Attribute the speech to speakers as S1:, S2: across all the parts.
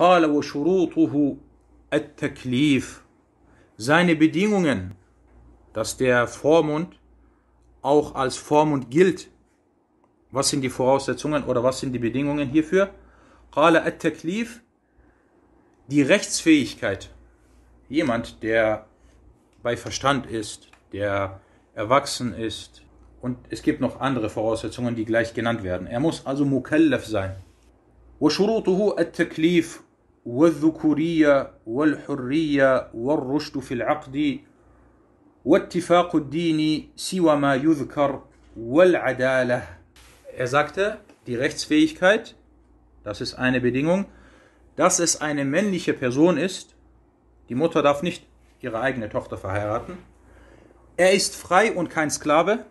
S1: قال وشروطه التكليف seine Bedingungen, dass der Vormund auch als Vormund gilt. Was sind die Voraussetzungen oder was sind die Bedingungen hierfür? Qala at die Rechtsfähigkeit. Jemand, der bei Verstand ist, der erwachsen ist. Und es gibt noch andere Voraussetzungen, die gleich genannt werden. Er muss also mukallaf sein. والذكورية والحرية والرشد في العقد واتفاق الدين سوى ما يذكر والعدالة Er sagte, die Rechtsfähigkeit, das ist eine Bedingung, dass es eine männliche Person ist, die Mutter darf nicht ihre eigene Tochter verheiraten, er ist frei und kein Sklave,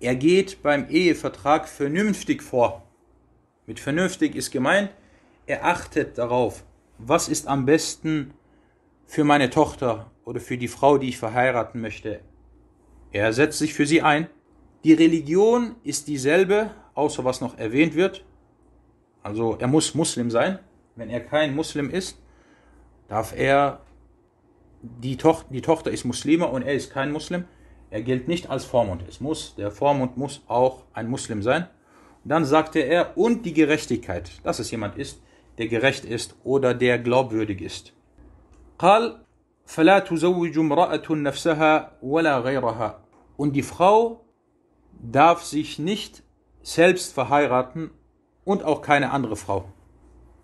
S1: er geht beim Ehevertrag vernünftig vor. Mit vernünftig ist gemeint, er achtet darauf, was ist am besten für meine Tochter oder für die Frau, die ich verheiraten möchte. Er setzt sich für sie ein. Die Religion ist dieselbe, außer was noch erwähnt wird. Also er muss Muslim sein. Wenn er kein Muslim ist, darf er, die, Toch die Tochter ist Muslime und er ist kein Muslim. Er gilt nicht als Vormund. Es muss, der Vormund muss auch ein Muslim sein. Und dann sagte er, und die Gerechtigkeit, dass es jemand ist, der gerecht ist oder der glaubwürdig ist. und die Frau darf sich nicht selbst verheiraten und auch keine andere Frau.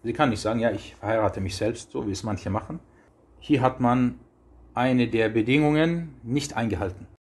S1: Sie kann nicht sagen, ja, ich verheirate mich selbst, so wie es manche machen. Hier hat man eine der Bedingungen nicht eingehalten.